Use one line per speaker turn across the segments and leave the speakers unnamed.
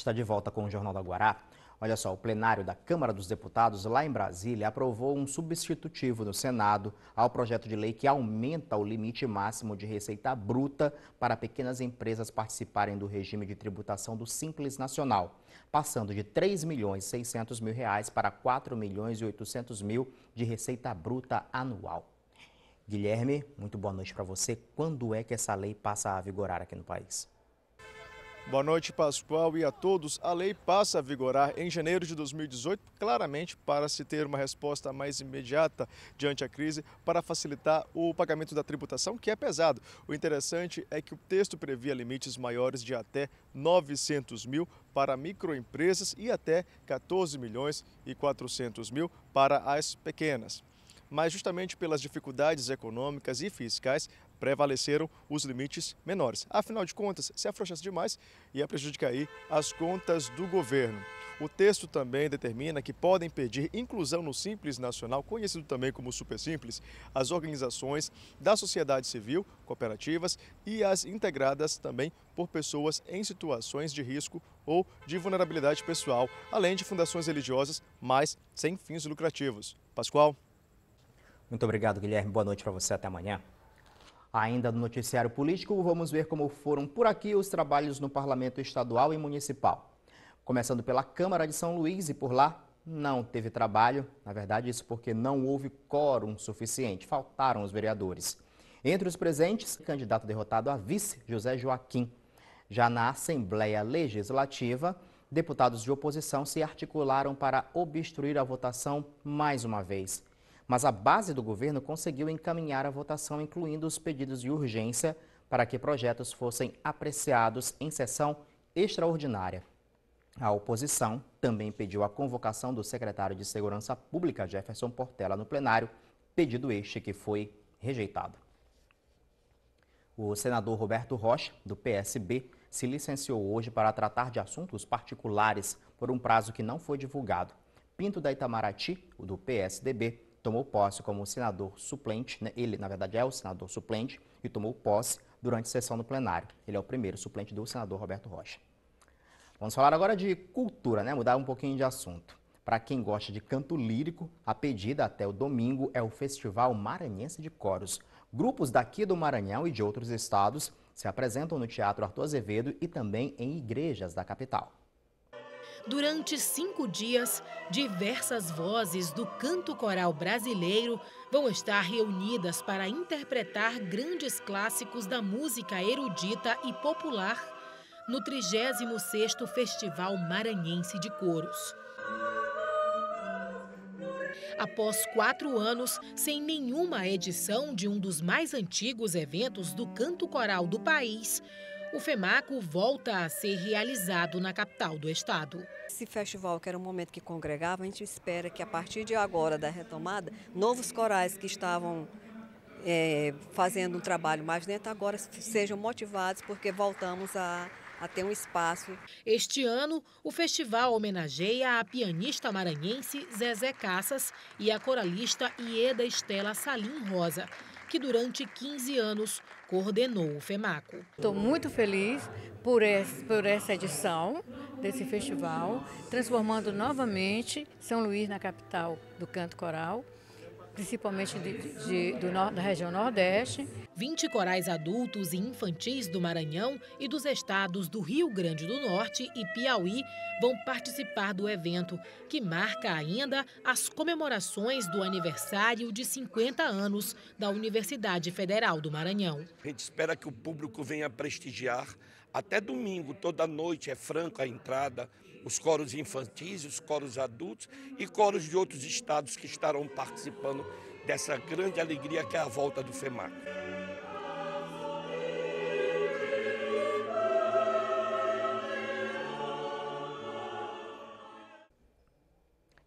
está de volta com o Jornal da Guará. Olha só, o plenário da Câmara dos Deputados, lá em Brasília, aprovou um substitutivo no Senado ao projeto de lei que aumenta o limite máximo de receita bruta para pequenas empresas participarem do regime de tributação do Simples Nacional, passando de 3 milhões e mil reais para 4 milhões e mil de receita bruta anual. Guilherme, muito boa noite para você. Quando é que essa lei passa a vigorar aqui no país? Boa
noite, Pascoal, e a todos. A lei passa a vigorar em janeiro de 2018, claramente para se ter uma resposta mais imediata diante a crise, para facilitar o pagamento da tributação, que é pesado. O interessante é que o texto previa limites maiores de até 900 mil para microempresas e até 14 milhões e 400 mil para as pequenas mas justamente pelas dificuldades econômicas e fiscais, prevaleceram os limites menores. Afinal de contas, se afrouxasse demais, ia prejudicar aí as contas do governo. O texto também determina que podem pedir inclusão no Simples Nacional, conhecido também como Super Simples, as organizações da sociedade civil, cooperativas e as integradas também por pessoas em situações de risco ou de vulnerabilidade pessoal, além de fundações religiosas, mas sem fins lucrativos. Pascoal?
Muito obrigado, Guilherme. Boa noite para você. Até amanhã. Ainda no noticiário político, vamos ver como foram por aqui os trabalhos no Parlamento Estadual e Municipal. Começando pela Câmara de São Luís e por lá não teve trabalho, na verdade isso porque não houve quórum suficiente, faltaram os vereadores. Entre os presentes, candidato derrotado a vice, José Joaquim. Já na Assembleia Legislativa, deputados de oposição se articularam para obstruir a votação mais uma vez mas a base do governo conseguiu encaminhar a votação, incluindo os pedidos de urgência para que projetos fossem apreciados em sessão extraordinária. A oposição também pediu a convocação do secretário de Segurança Pública, Jefferson Portela, no plenário, pedido este que foi rejeitado. O senador Roberto Rocha, do PSB, se licenciou hoje para tratar de assuntos particulares por um prazo que não foi divulgado. Pinto da Itamaraty, o do PSDB, tomou posse como senador suplente, né? ele na verdade é o senador suplente e tomou posse durante a sessão no plenário. Ele é o primeiro suplente do senador Roberto Rocha. Vamos falar agora de cultura, né? Mudar um pouquinho de assunto. Para quem gosta de canto lírico, a pedida até o domingo é o Festival Maranhense de Coros. Grupos daqui do Maranhão e de outros estados se apresentam no Teatro Arthur Azevedo e também em igrejas da capital
durante cinco dias, diversas vozes do canto coral brasileiro vão estar reunidas para interpretar grandes clássicos da música erudita e popular no 36º Festival Maranhense de Coros. Após quatro anos sem nenhuma edição de um dos mais antigos eventos do canto coral do país, o FEMACO volta a ser realizado na capital do estado. Esse festival, que era um momento que congregava, a gente espera que a partir de agora, da retomada, novos corais que estavam é, fazendo um trabalho mais lento agora sejam motivados, porque voltamos a, a ter um espaço. Este ano, o festival homenageia a pianista maranhense Zezé Cassas e a coralista Ieda Estela Salim Rosa que durante 15 anos coordenou o FEMACO. Estou muito feliz por, esse, por essa edição desse festival, transformando novamente São Luís na capital do canto coral principalmente de, de, do, da região Nordeste. 20 corais adultos e infantis do Maranhão e dos estados do Rio Grande do Norte e Piauí vão participar do evento, que marca ainda as comemorações do aniversário de 50 anos da Universidade Federal do Maranhão.
A gente espera que o público venha prestigiar até domingo, toda noite, é franca a entrada, os coros infantis, os coros adultos e coros de outros estados que estarão participando dessa grande alegria que é a volta do FEMAC.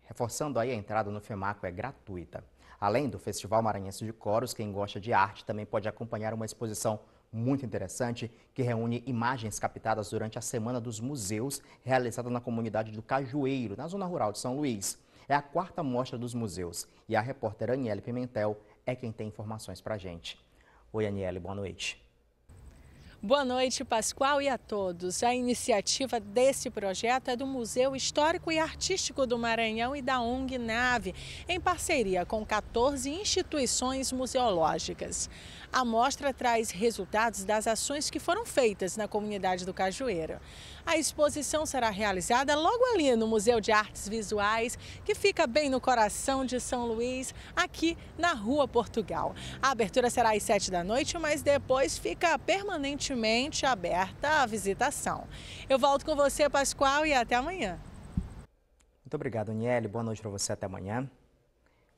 Reforçando aí, a entrada no FEMACO é gratuita. Além do Festival Maranhense de Coros, quem gosta de arte também pode acompanhar uma exposição muito interessante que reúne imagens captadas durante a Semana dos Museus, realizada na comunidade do Cajueiro, na zona rural de São Luís. É a quarta mostra dos museus e a repórter Aniele Pimentel é quem tem informações para a gente. Oi, Aniele, boa noite.
Boa noite, Pascoal, e a todos. A iniciativa desse projeto é do Museu Histórico e Artístico do Maranhão e da ONG Nave, em parceria com 14 instituições museológicas. A mostra traz resultados das ações que foram feitas na comunidade do Cajueiro. A exposição será realizada logo ali no Museu de Artes Visuais, que fica bem no coração de São Luís, aqui na Rua Portugal. A abertura será às 7 da noite, mas depois fica permanentemente aberta a visitação. Eu volto com você, Pascoal, e até amanhã.
Muito obrigado, Niele. Boa noite para você. Até amanhã.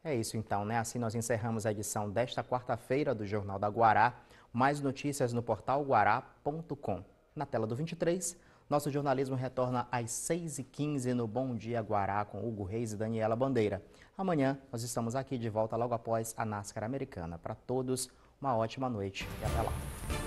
É isso então, né? Assim nós encerramos a edição desta quarta-feira do Jornal da Guará. Mais notícias no portal guará.com. Na tela do 23, nosso jornalismo retorna às 6h15 no Bom Dia Guará com Hugo Reis e Daniela Bandeira. Amanhã nós estamos aqui de volta logo após a NASCAR americana. Para todos, uma ótima noite e até lá.